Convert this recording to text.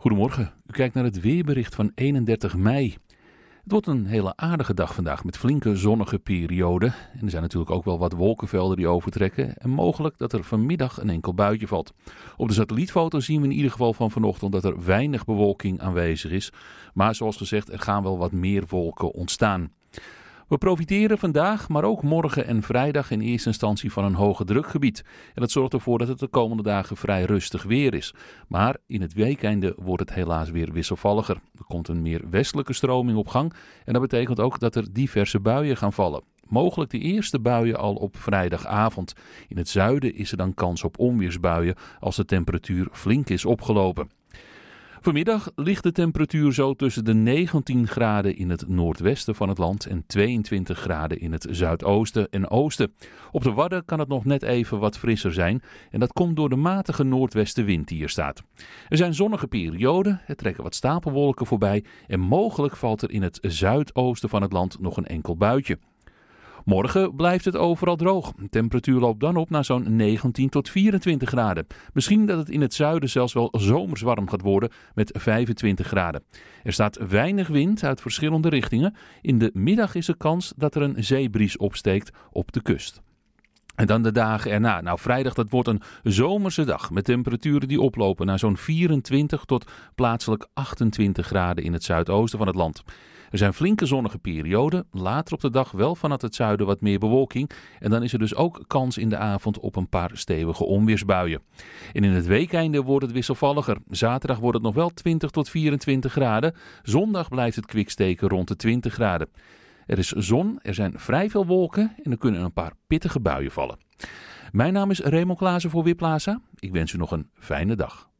Goedemorgen, u kijkt naar het weerbericht van 31 mei. Het wordt een hele aardige dag vandaag met flinke zonnige perioden. En er zijn natuurlijk ook wel wat wolkenvelden die overtrekken. En mogelijk dat er vanmiddag een enkel buitje valt. Op de satellietfoto zien we in ieder geval van vanochtend dat er weinig bewolking aanwezig is. Maar zoals gezegd, er gaan wel wat meer wolken ontstaan. We profiteren vandaag, maar ook morgen en vrijdag in eerste instantie van een hoge drukgebied. En dat zorgt ervoor dat het de komende dagen vrij rustig weer is. Maar in het weekende wordt het helaas weer wisselvalliger. Er komt een meer westelijke stroming op gang en dat betekent ook dat er diverse buien gaan vallen. Mogelijk de eerste buien al op vrijdagavond. In het zuiden is er dan kans op onweersbuien als de temperatuur flink is opgelopen. Vanmiddag ligt de temperatuur zo tussen de 19 graden in het noordwesten van het land en 22 graden in het zuidoosten en oosten. Op de Wadden kan het nog net even wat frisser zijn en dat komt door de matige noordwestenwind die hier staat. Er zijn zonnige perioden, er trekken wat stapelwolken voorbij en mogelijk valt er in het zuidoosten van het land nog een enkel buitje. Morgen blijft het overal droog. De temperatuur loopt dan op naar zo'n 19 tot 24 graden. Misschien dat het in het zuiden zelfs wel zomers warm gaat worden met 25 graden. Er staat weinig wind uit verschillende richtingen. In de middag is er kans dat er een zeebries opsteekt op de kust. En dan de dagen erna. Nou, vrijdag dat wordt een zomerse dag met temperaturen die oplopen naar zo'n 24 tot plaatselijk 28 graden in het zuidoosten van het land. Er zijn flinke zonnige perioden. Later op de dag wel vanuit het zuiden wat meer bewolking. En dan is er dus ook kans in de avond op een paar stevige onweersbuien. En in het weekeinde wordt het wisselvalliger. Zaterdag wordt het nog wel 20 tot 24 graden. Zondag blijft het kwiksteken rond de 20 graden. Er is zon, er zijn vrij veel wolken en er kunnen een paar pittige buien vallen. Mijn naam is Raymond Klaassen voor Weerplaza. Ik wens u nog een fijne dag.